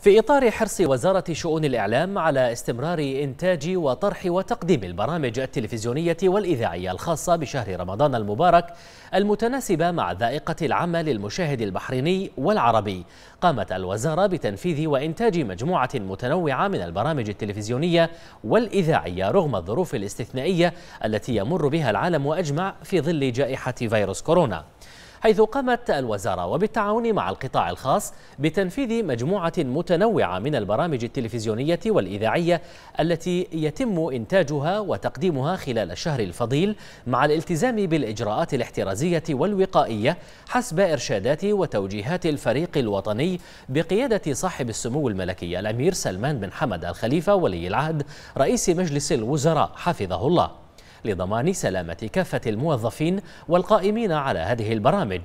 في إطار حرص وزارة شؤون الإعلام على استمرار إنتاج وطرح وتقديم البرامج التلفزيونية والإذاعية الخاصة بشهر رمضان المبارك المتناسبة مع ذائقة العمل للمشاهد البحريني والعربي قامت الوزارة بتنفيذ وإنتاج مجموعة متنوعة من البرامج التلفزيونية والإذاعية رغم الظروف الاستثنائية التي يمر بها العالم أجمع في ظل جائحة فيروس كورونا حيث قامت الوزارة وبالتعاون مع القطاع الخاص بتنفيذ مجموعة متنوعة من البرامج التلفزيونية والإذاعية التي يتم إنتاجها وتقديمها خلال الشهر الفضيل مع الالتزام بالإجراءات الاحترازية والوقائية حسب إرشادات وتوجيهات الفريق الوطني بقيادة صاحب السمو الملكي الأمير سلمان بن حمد الخليفة ولي العهد رئيس مجلس الوزراء حفظه الله لضمان سلامة كافة الموظفين والقائمين على هذه البرامج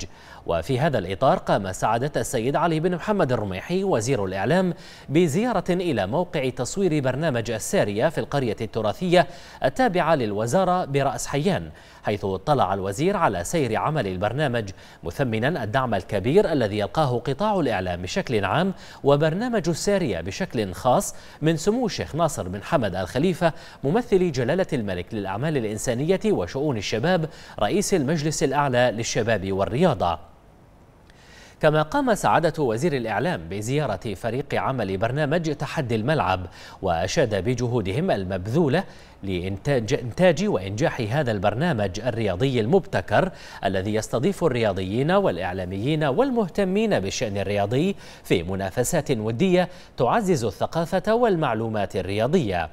وفي هذا الإطار قام سعادة السيد علي بن محمد الرميحي وزير الإعلام بزيارة إلى موقع تصوير برنامج السارية في القرية التراثية التابعة للوزارة برأس حيان حيث اطلع الوزير على سير عمل البرنامج مثمنا الدعم الكبير الذي يلقاه قطاع الإعلام بشكل عام وبرنامج السارية بشكل خاص من سمو الشيخ ناصر بن حمد الخليفة ممثل جلالة الملك للأعمال الإنسانية وشؤون الشباب رئيس المجلس الأعلى للشباب والرياضة كما قام سعادة وزير الإعلام بزيارة فريق عمل برنامج تحدي الملعب وأشاد بجهودهم المبذولة لإنتاج إنتاج وإنجاح هذا البرنامج الرياضي المبتكر الذي يستضيف الرياضيين والإعلاميين والمهتمين بالشأن الرياضي في منافسات ودية تعزز الثقافة والمعلومات الرياضية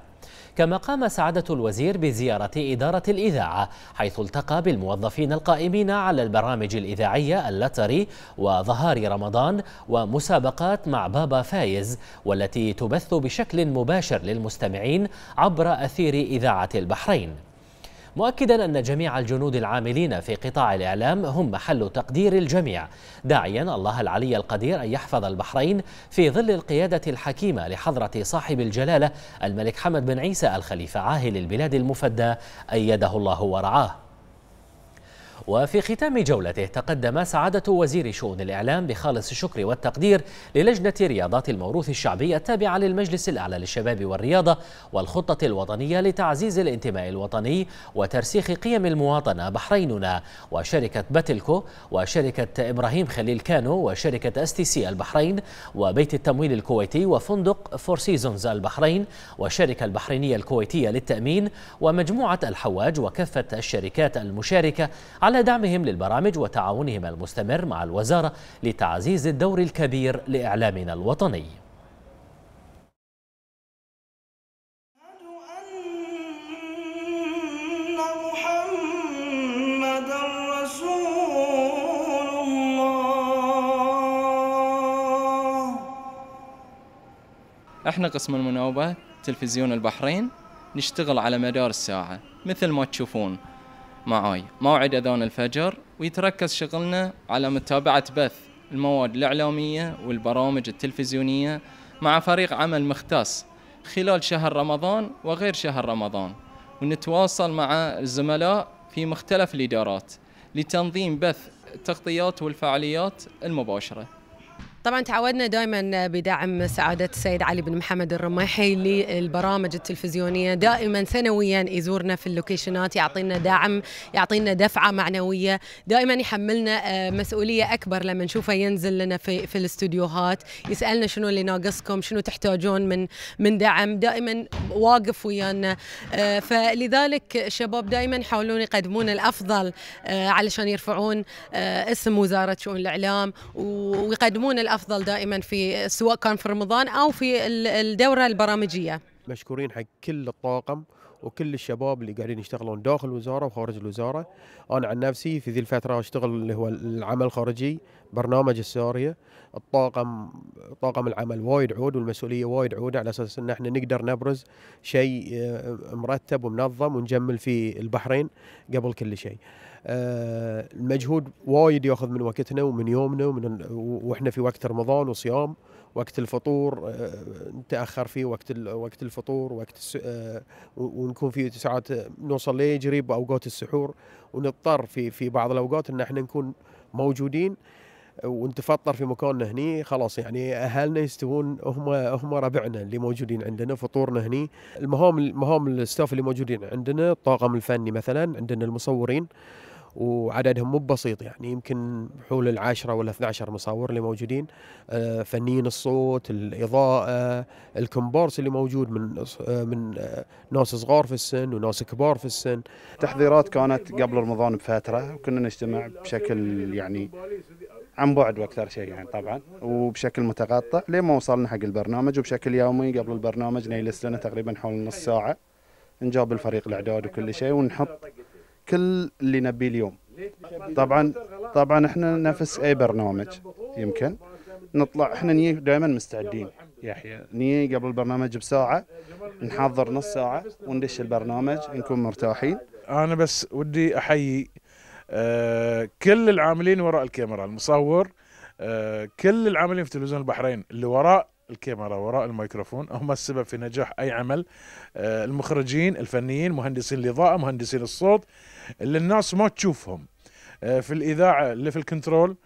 كما قام سعادة الوزير بزيارة إدارة الإذاعة حيث التقى بالموظفين القائمين على البرامج الإذاعية اللتري وظهار رمضان ومسابقات مع بابا فايز والتي تبث بشكل مباشر للمستمعين عبر أثير إذاعة البحرين مؤكدا أن جميع الجنود العاملين في قطاع الإعلام هم محل تقدير الجميع داعيا الله العلي القدير أن يحفظ البحرين في ظل القيادة الحكيمة لحضرة صاحب الجلالة الملك حمد بن عيسى الخليفة عاهل البلاد المفدى أيده الله ورعاه وفي ختام جولته تقدم سعادة وزير شؤون الإعلام بخالص الشكر والتقدير للجنة رياضات الموروث الشعبي التابعة للمجلس الأعلى للشباب والرياضة والخطة الوطنية لتعزيز الانتماء الوطني وترسيخ قيم المواطنة بحريننا وشركة باتلكو وشركة إبراهيم خليل كانو وشركة أس تي سي البحرين وبيت التمويل الكويتي وفندق فور سيزونز البحرين والشركة البحرينية الكويتية للتأمين ومجموعة الحواج وكافة الشركات المشاركة على على دعمهم للبرامج وتعاونهم المستمر مع الوزارة لتعزيز الدور الكبير لإعلامنا الوطني احنا قسم المناوبة تلفزيون البحرين نشتغل على مدار الساعة مثل ما تشوفون معاي موعد أذان الفجر ويتركز شغلنا على متابعة بث المواد الإعلامية والبرامج التلفزيونية مع فريق عمل مختص خلال شهر رمضان وغير شهر رمضان ونتواصل مع الزملاء في مختلف الإدارات لتنظيم بث التغطيات والفعاليات المباشره طبعا تعودنا دائما بدعم سعادة السيد علي بن محمد الرماحي للبرامج التلفزيونية دائما سنويا يزورنا في اللوكيشنات يعطينا دعم يعطينا دفعة معنوية دائما يحملنا آه، مسؤولية أكبر لما نشوفه ينزل لنا في, في الاستوديوهات يسألنا شنو اللي ناقصكم شنو تحتاجون من من دعم دائما واقف ويانا آه، فلذلك الشباب دائما يحاولون يقدمون الأفضل آه، علشان يرفعون اسم وزارة شؤون الإعلام ويقدمون الأفضل الافضل دائما في سواء كان في رمضان او في الدوره البرامجيه مشكورين حق كل الطاقم وكل الشباب اللي قاعدين يشتغلون داخل الوزاره وخارج الوزاره انا عن نفسي في ذي الفتره اشتغل اللي هو العمل الخارجي برنامج الساريه الطاقم طاقم العمل وايد عود والمسؤوليه وايد عود على اساس ان احنا نقدر نبرز شيء آه، مرتب ومنظم ونجمل في البحرين قبل كل شيء آه، المجهود وايد ياخذ من وقتنا ومن يومنا ومن واحنا في وقت رمضان وصيام وقت الفطور آه، آه، نتاخر فيه وقت وقت الفطور وقت آه، ونكون في ساعات نوصل ليه باوقات السحور ونضطر في في بعض الاوقات ان احنا نكون موجودين ونتفطر في مكاننا هني خلاص يعني اهلنا يستوون هم هم ربعنا اللي موجودين عندنا فطورنا هني المهام مهام الستاف اللي موجودين عندنا الطاقم الفني مثلا عندنا المصورين وعددهم مو بسيط يعني يمكن حول العاشرة ولا 12 مصور اللي موجودين آه، فنيين الصوت الإضاءة الكمبورس اللي موجود من آه، من آه، ناس صغار في السن وناس كبار في السن تحضيرات كانت قبل رمضان بفترة وكنا نجتمع بشكل يعني عن بعد واكثر شيء يعني طبعا وبشكل متقطع لين ما وصلنا حق البرنامج وبشكل يومي قبل البرنامج نجلس لنا تقريبا حول نص ساعه نجاب الفريق الاعداد وكل شيء ونحط كل اللي نبيه اليوم طبعا طبعا احنا نفس اي برنامج يمكن نطلع احنا نيجي دائما مستعدين يحيى نيجي قبل البرنامج بساعه نحضر نص ساعه وندش البرنامج نكون مرتاحين انا بس ودي احيي آه، كل العاملين وراء الكاميرا المصور آه، كل العاملين في تلفزيون البحرين اللي وراء الكاميرا وراء الميكروفون هم السبب في نجاح أي عمل آه، المخرجين الفنيين مهندسين الإضاءة مهندسين الصوت اللي الناس ما تشوفهم آه، في الإذاعة اللي في الكنترول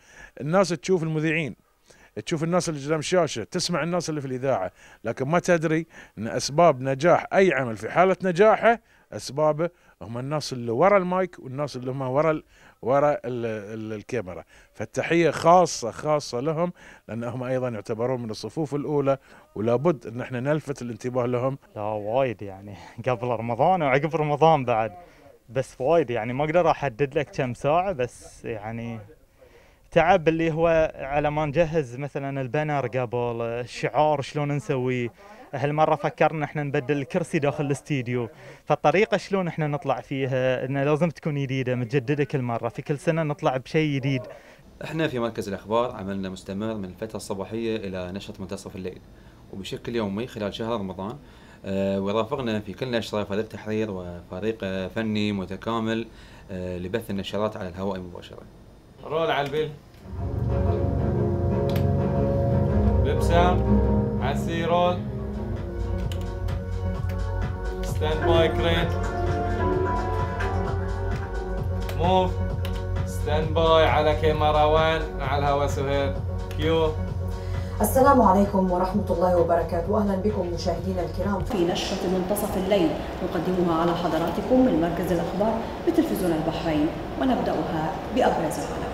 الناس تشوف المذيعين تشوف الناس اللي قدام الشاشه، تسمع الناس اللي في الاذاعه، لكن ما تدري ان اسباب نجاح اي عمل في حاله نجاحه اسبابه هم الناس اللي ورا المايك والناس اللي هم ورا ال ورا ال ال الكاميرا فالتحيه خاصه خاصه لهم لانهم ايضا يعتبرون من الصفوف الاولى ولابد ان احنا نلفت الانتباه لهم لا وايد يعني قبل رمضان وعقب رمضان بعد بس وايد يعني ما اقدر احدد لك كم ساعه بس يعني تعب اللي هو على ما نجهز مثلا البنر قبل الشعار شلون نسويه هالمره فكرنا احنا نبدل الكرسي داخل الاستديو فالطريقه شلون احنا نطلع فيها انه لازم تكون جديده متجدده كل مره في كل سنه نطلع بشيء جديد احنا في مركز الاخبار عملنا مستمر من الفتره الصباحيه الى نشره منتصف الليل وبشكل يومي خلال شهر رمضان آه، ورافقنا في كل نشره فريق تحرير وفريق فني متكامل آه، لبث النشرات على الهواء مباشره. رول على البيل. ببسام عسيرول. Stand by, Clint. موف Stand باي على كاميرا وين؟ مع الهوا سهير كيو السلام عليكم ورحمة الله وبركاته أهلا بكم مشاهدينا الكرام في نشرة منتصف الليل نقدمها على حضراتكم من مركز الأخبار بتلفزيون البحرين ونبدأها بأبرز العالم.